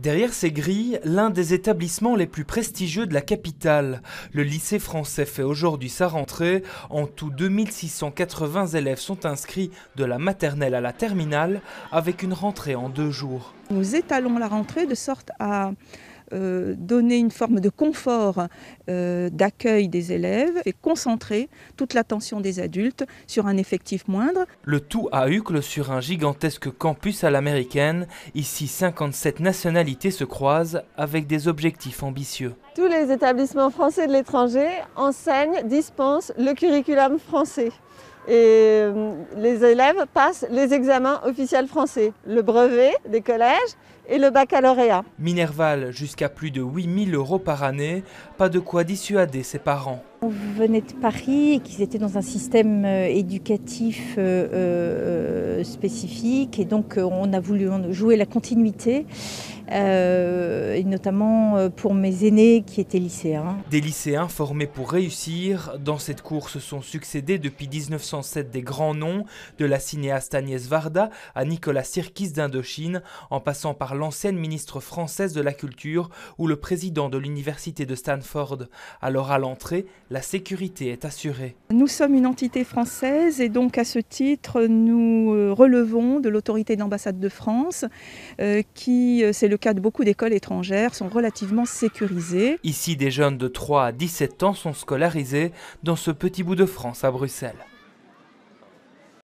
Derrière ces grilles, l'un des établissements les plus prestigieux de la capitale. Le lycée français fait aujourd'hui sa rentrée. En tout, 2680 élèves sont inscrits de la maternelle à la terminale, avec une rentrée en deux jours. Nous étalons la rentrée de sorte à euh, donner une forme de confort euh, d'accueil des élèves et concentrer toute l'attention des adultes sur un effectif moindre. Le tout à Hucle, sur un gigantesque campus à l'américaine. Ici, 57 nationalités se croisent avec des objectifs ambitieux. Tous les établissements français de l'étranger enseignent, dispensent le curriculum français. Et euh, les élèves passent les examens officiels français, le brevet des collèges et le baccalauréat. Minerval, jusqu'à plus de 8000 euros par année, pas de quoi dissuader ses parents. On venait de Paris et qu'ils étaient dans un système euh, éducatif euh, euh, spécifique et donc on a voulu jouer la continuité. Euh, et notamment euh, pour mes aînés qui étaient lycéens. Des lycéens formés pour réussir. Dans cette course sont succédés depuis 1907 des grands noms, de la cinéaste Agnès Varda à Nicolas Sirkis d'Indochine, en passant par l'ancienne ministre française de la Culture ou le président de l'université de Stanford. Alors à l'entrée, la sécurité est assurée. Nous sommes une entité française et donc à ce titre, nous euh, relevons de l'autorité d'ambassade de France, qui c'est le cas beaucoup d'écoles étrangères, sont relativement sécurisées. Ici, des jeunes de 3 à 17 ans sont scolarisés dans ce petit bout de France à Bruxelles.